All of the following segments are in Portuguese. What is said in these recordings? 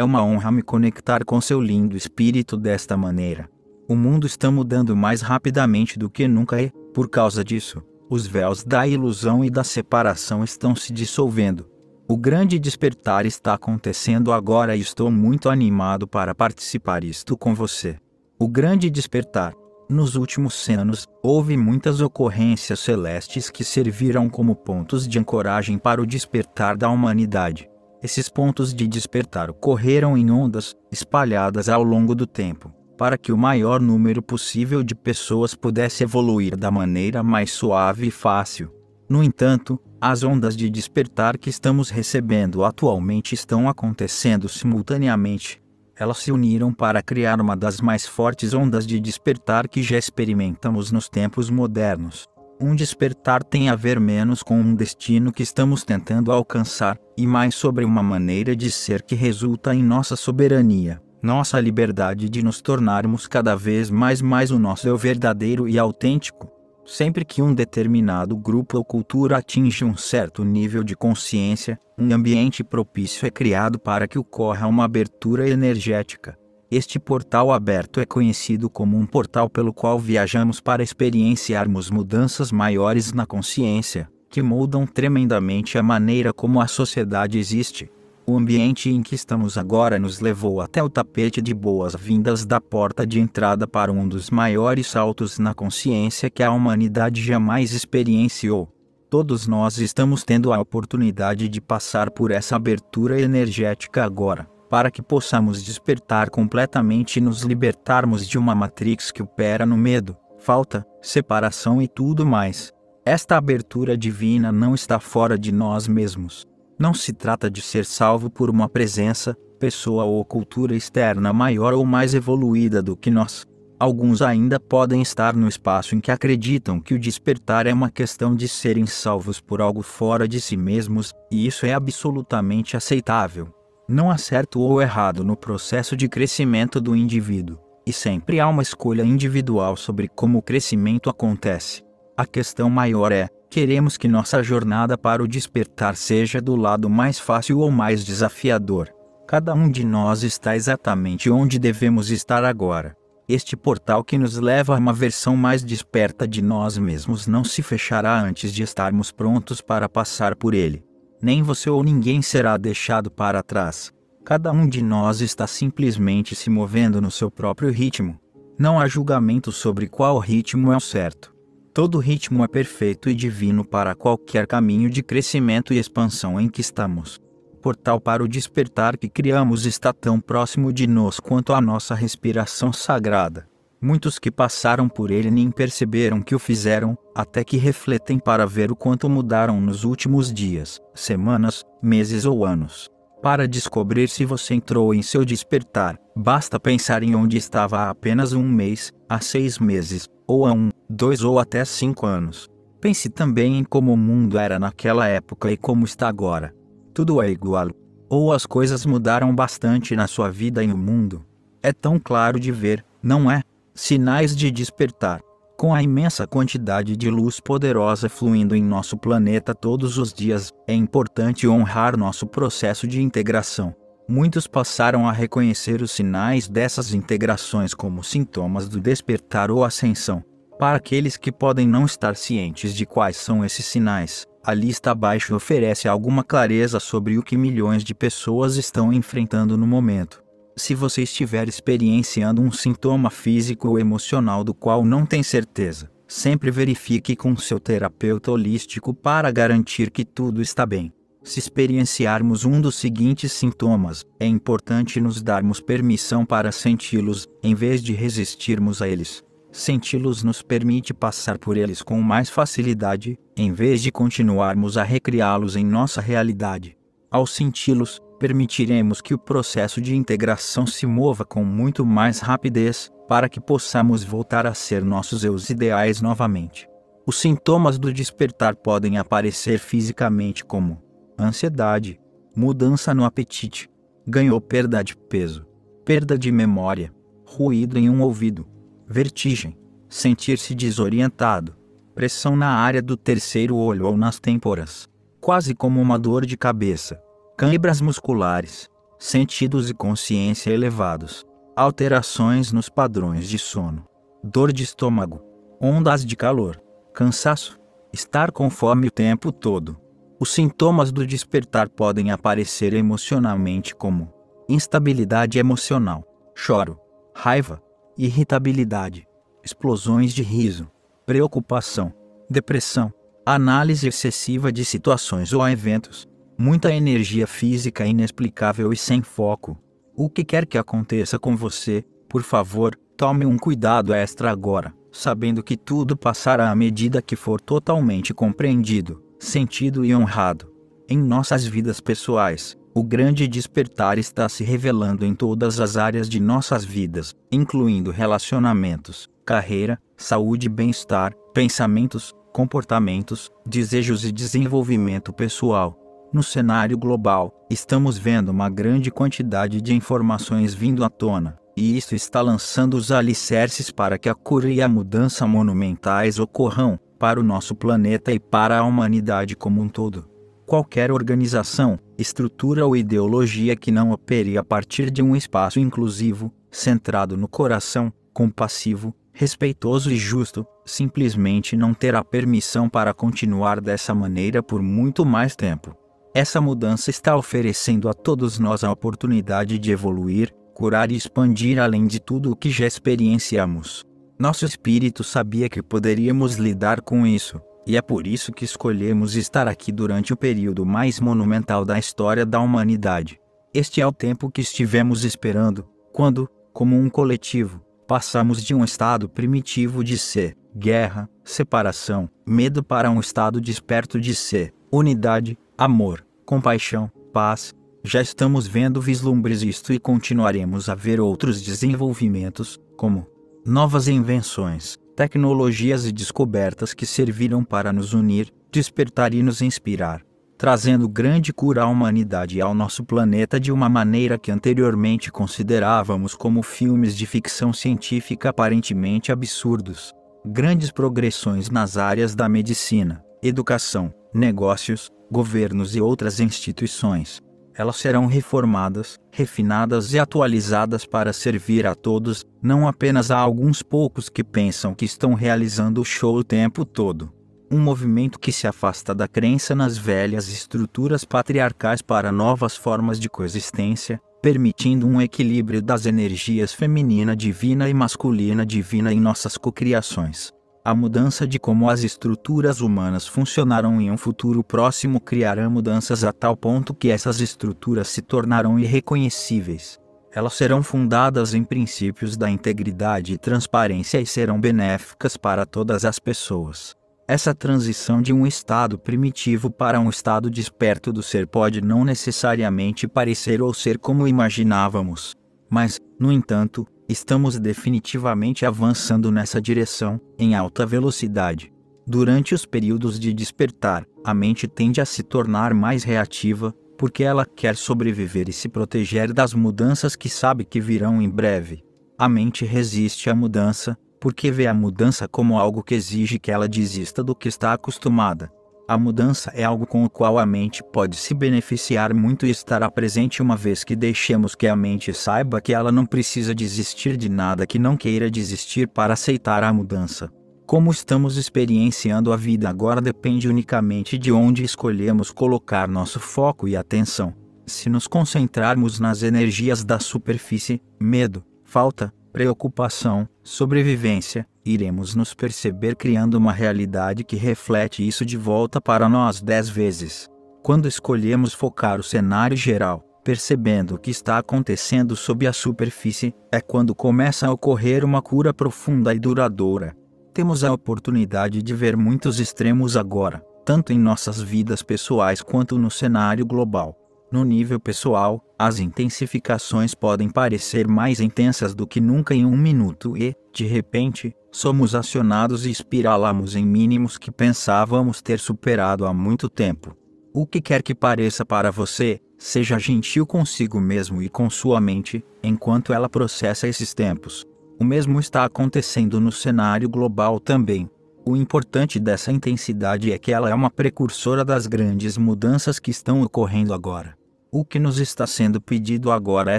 É uma honra me conectar com seu lindo espírito desta maneira. O mundo está mudando mais rapidamente do que nunca e, por causa disso, os véus da ilusão e da separação estão se dissolvendo. O grande despertar está acontecendo agora e estou muito animado para participar isto com você. O grande despertar. Nos últimos anos, houve muitas ocorrências celestes que serviram como pontos de ancoragem para o despertar da humanidade. Esses pontos de despertar ocorreram em ondas, espalhadas ao longo do tempo, para que o maior número possível de pessoas pudesse evoluir da maneira mais suave e fácil. No entanto, as ondas de despertar que estamos recebendo atualmente estão acontecendo simultaneamente. Elas se uniram para criar uma das mais fortes ondas de despertar que já experimentamos nos tempos modernos. Um despertar tem a ver menos com um destino que estamos tentando alcançar, e mais sobre uma maneira de ser que resulta em nossa soberania, nossa liberdade de nos tornarmos cada vez mais mais o nosso eu verdadeiro e autêntico. Sempre que um determinado grupo ou cultura atinge um certo nível de consciência, um ambiente propício é criado para que ocorra uma abertura energética, este portal aberto é conhecido como um portal pelo qual viajamos para experienciarmos mudanças maiores na consciência, que moldam tremendamente a maneira como a sociedade existe. O ambiente em que estamos agora nos levou até o tapete de boas-vindas da porta de entrada para um dos maiores saltos na consciência que a humanidade jamais experienciou. Todos nós estamos tendo a oportunidade de passar por essa abertura energética agora para que possamos despertar completamente e nos libertarmos de uma matrix que opera no medo, falta, separação e tudo mais. Esta abertura divina não está fora de nós mesmos. Não se trata de ser salvo por uma presença, pessoa ou cultura externa maior ou mais evoluída do que nós. Alguns ainda podem estar no espaço em que acreditam que o despertar é uma questão de serem salvos por algo fora de si mesmos, e isso é absolutamente aceitável. Não há certo ou errado no processo de crescimento do indivíduo, e sempre há uma escolha individual sobre como o crescimento acontece. A questão maior é: queremos que nossa jornada para o despertar seja do lado mais fácil ou mais desafiador. Cada um de nós está exatamente onde devemos estar agora. Este portal que nos leva a uma versão mais desperta de nós mesmos não se fechará antes de estarmos prontos para passar por ele nem você ou ninguém será deixado para trás. Cada um de nós está simplesmente se movendo no seu próprio ritmo. Não há julgamento sobre qual ritmo é o certo. Todo ritmo é perfeito e divino para qualquer caminho de crescimento e expansão em que estamos. O portal para o despertar que criamos está tão próximo de nós quanto a nossa respiração sagrada. Muitos que passaram por ele nem perceberam que o fizeram, até que refletem para ver o quanto mudaram nos últimos dias, semanas, meses ou anos. Para descobrir se você entrou em seu despertar, basta pensar em onde estava há apenas um mês, há seis meses, ou há um, dois ou até cinco anos. Pense também em como o mundo era naquela época e como está agora. Tudo é igual. Ou as coisas mudaram bastante na sua vida e no mundo. É tão claro de ver, não é? Sinais de despertar. Com a imensa quantidade de luz poderosa fluindo em nosso planeta todos os dias, é importante honrar nosso processo de integração. Muitos passaram a reconhecer os sinais dessas integrações como sintomas do despertar ou ascensão. Para aqueles que podem não estar cientes de quais são esses sinais, a lista abaixo oferece alguma clareza sobre o que milhões de pessoas estão enfrentando no momento. Se você estiver experienciando um sintoma físico ou emocional do qual não tem certeza, sempre verifique com seu terapeuta holístico para garantir que tudo está bem. Se experienciarmos um dos seguintes sintomas, é importante nos darmos permissão para senti-los, em vez de resistirmos a eles. Senti-los nos permite passar por eles com mais facilidade, em vez de continuarmos a recriá-los em nossa realidade. Ao senti-los, permitiremos que o processo de integração se mova com muito mais rapidez, para que possamos voltar a ser nossos eus ideais novamente. Os sintomas do despertar podem aparecer fisicamente como ansiedade, mudança no apetite, ganho ou perda de peso, perda de memória, ruído em um ouvido, vertigem, sentir-se desorientado, pressão na área do terceiro olho ou nas têmporas, quase como uma dor de cabeça cãibras musculares, sentidos e consciência elevados, alterações nos padrões de sono, dor de estômago, ondas de calor, cansaço, estar com fome o tempo todo. Os sintomas do despertar podem aparecer emocionalmente como instabilidade emocional, choro, raiva, irritabilidade, explosões de riso, preocupação, depressão, análise excessiva de situações ou eventos, muita energia física inexplicável e sem foco. O que quer que aconteça com você, por favor, tome um cuidado extra agora, sabendo que tudo passará à medida que for totalmente compreendido, sentido e honrado. Em nossas vidas pessoais, o grande despertar está se revelando em todas as áreas de nossas vidas, incluindo relacionamentos, carreira, saúde e bem-estar, pensamentos, comportamentos, desejos e desenvolvimento pessoal. No cenário global, estamos vendo uma grande quantidade de informações vindo à tona, e isso está lançando os alicerces para que a cura e a mudança monumentais ocorram, para o nosso planeta e para a humanidade como um todo. Qualquer organização, estrutura ou ideologia que não opere a partir de um espaço inclusivo, centrado no coração, compassivo, respeitoso e justo, simplesmente não terá permissão para continuar dessa maneira por muito mais tempo. Essa mudança está oferecendo a todos nós a oportunidade de evoluir, curar e expandir além de tudo o que já experienciamos. Nosso espírito sabia que poderíamos lidar com isso, e é por isso que escolhemos estar aqui durante o período mais monumental da história da humanidade. Este é o tempo que estivemos esperando, quando, como um coletivo, passamos de um estado primitivo de ser, guerra, separação, medo para um estado desperto de ser, unidade, amor, compaixão, paz, já estamos vendo vislumbres isto e continuaremos a ver outros desenvolvimentos, como novas invenções, tecnologias e descobertas que serviram para nos unir, despertar e nos inspirar, trazendo grande cura à humanidade e ao nosso planeta de uma maneira que anteriormente considerávamos como filmes de ficção científica aparentemente absurdos. Grandes progressões nas áreas da medicina, educação, negócios, governos e outras instituições. Elas serão reformadas, refinadas e atualizadas para servir a todos, não apenas a alguns poucos que pensam que estão realizando o show o tempo todo. Um movimento que se afasta da crença nas velhas estruturas patriarcais para novas formas de coexistência, permitindo um equilíbrio das energias feminina divina e masculina divina em nossas cocriações. A mudança de como as estruturas humanas funcionaram em um futuro próximo criará mudanças a tal ponto que essas estruturas se tornarão irreconhecíveis. Elas serão fundadas em princípios da integridade e transparência e serão benéficas para todas as pessoas. Essa transição de um estado primitivo para um estado desperto do ser pode não necessariamente parecer ou ser como imaginávamos. Mas, no entanto, Estamos definitivamente avançando nessa direção, em alta velocidade. Durante os períodos de despertar, a mente tende a se tornar mais reativa, porque ela quer sobreviver e se proteger das mudanças que sabe que virão em breve. A mente resiste à mudança, porque vê a mudança como algo que exige que ela desista do que está acostumada. A mudança é algo com o qual a mente pode se beneficiar muito e estará presente uma vez que deixemos que a mente saiba que ela não precisa desistir de nada que não queira desistir para aceitar a mudança. Como estamos experienciando a vida agora depende unicamente de onde escolhemos colocar nosso foco e atenção. Se nos concentrarmos nas energias da superfície, medo, falta, preocupação, sobrevivência, iremos nos perceber criando uma realidade que reflete isso de volta para nós dez vezes. Quando escolhemos focar o cenário geral, percebendo o que está acontecendo sob a superfície, é quando começa a ocorrer uma cura profunda e duradoura. Temos a oportunidade de ver muitos extremos agora, tanto em nossas vidas pessoais quanto no cenário global. No nível pessoal, as intensificações podem parecer mais intensas do que nunca em um minuto e, de repente, somos acionados e espiralamos em mínimos que pensávamos ter superado há muito tempo. O que quer que pareça para você, seja gentil consigo mesmo e com sua mente, enquanto ela processa esses tempos. O mesmo está acontecendo no cenário global também. O importante dessa intensidade é que ela é uma precursora das grandes mudanças que estão ocorrendo agora. O que nos está sendo pedido agora é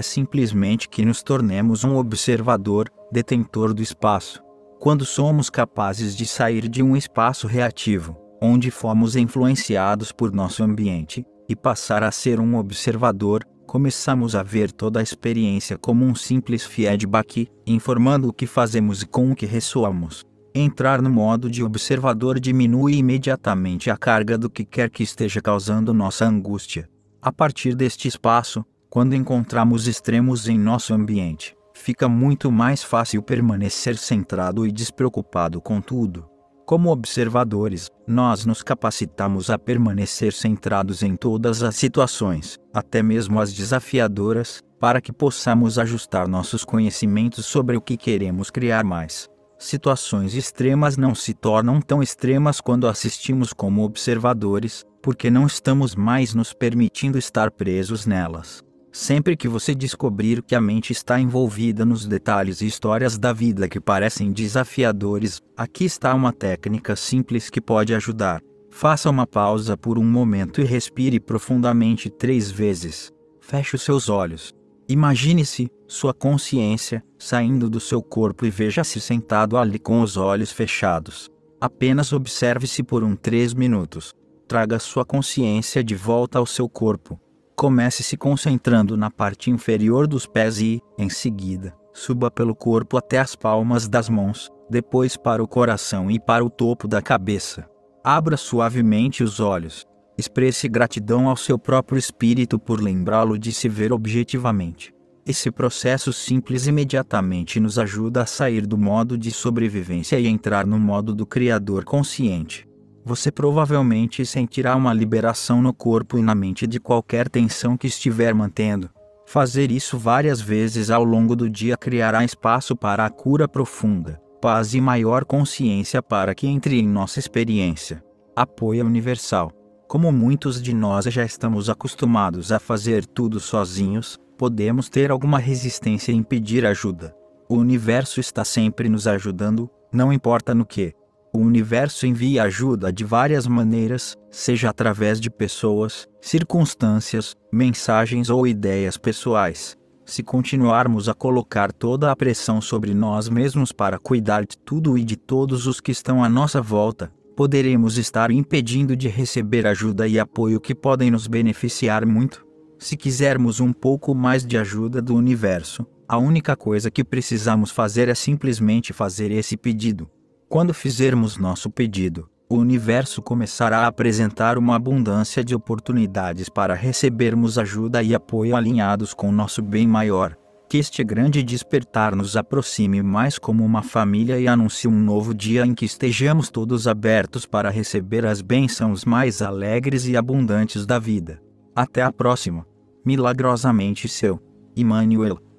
simplesmente que nos tornemos um observador, detentor do espaço. Quando somos capazes de sair de um espaço reativo, onde fomos influenciados por nosso ambiente, e passar a ser um observador, começamos a ver toda a experiência como um simples feedback, informando o que fazemos e com o que ressoamos. Entrar no modo de observador diminui imediatamente a carga do que quer que esteja causando nossa angústia. A partir deste espaço, quando encontramos extremos em nosso ambiente, fica muito mais fácil permanecer centrado e despreocupado com tudo. Como observadores, nós nos capacitamos a permanecer centrados em todas as situações, até mesmo as desafiadoras, para que possamos ajustar nossos conhecimentos sobre o que queremos criar mais situações extremas não se tornam tão extremas quando assistimos como observadores, porque não estamos mais nos permitindo estar presos nelas. Sempre que você descobrir que a mente está envolvida nos detalhes e histórias da vida que parecem desafiadores, aqui está uma técnica simples que pode ajudar. Faça uma pausa por um momento e respire profundamente três vezes. Feche os seus olhos. Imagine-se sua consciência saindo do seu corpo e veja-se sentado ali com os olhos fechados. Apenas observe-se por um 3 minutos. Traga sua consciência de volta ao seu corpo. Comece se concentrando na parte inferior dos pés e, em seguida, suba pelo corpo até as palmas das mãos, depois para o coração e para o topo da cabeça. Abra suavemente os olhos. Expresse gratidão ao seu próprio espírito por lembrá-lo de se ver objetivamente. Esse processo simples imediatamente nos ajuda a sair do modo de sobrevivência e entrar no modo do Criador consciente. Você provavelmente sentirá uma liberação no corpo e na mente de qualquer tensão que estiver mantendo. Fazer isso várias vezes ao longo do dia criará espaço para a cura profunda, paz e maior consciência para que entre em nossa experiência. Apoio Universal como muitos de nós já estamos acostumados a fazer tudo sozinhos, podemos ter alguma resistência em pedir ajuda. O universo está sempre nos ajudando, não importa no que. O universo envia ajuda de várias maneiras, seja através de pessoas, circunstâncias, mensagens ou ideias pessoais. Se continuarmos a colocar toda a pressão sobre nós mesmos para cuidar de tudo e de todos os que estão à nossa volta, poderemos estar impedindo de receber ajuda e apoio que podem nos beneficiar muito. Se quisermos um pouco mais de ajuda do universo, a única coisa que precisamos fazer é simplesmente fazer esse pedido. Quando fizermos nosso pedido, o universo começará a apresentar uma abundância de oportunidades para recebermos ajuda e apoio alinhados com nosso bem maior que este grande despertar nos aproxime mais como uma família e anuncie um novo dia em que estejamos todos abertos para receber as bênçãos mais alegres e abundantes da vida. Até a próxima. Milagrosamente seu, Emmanuel.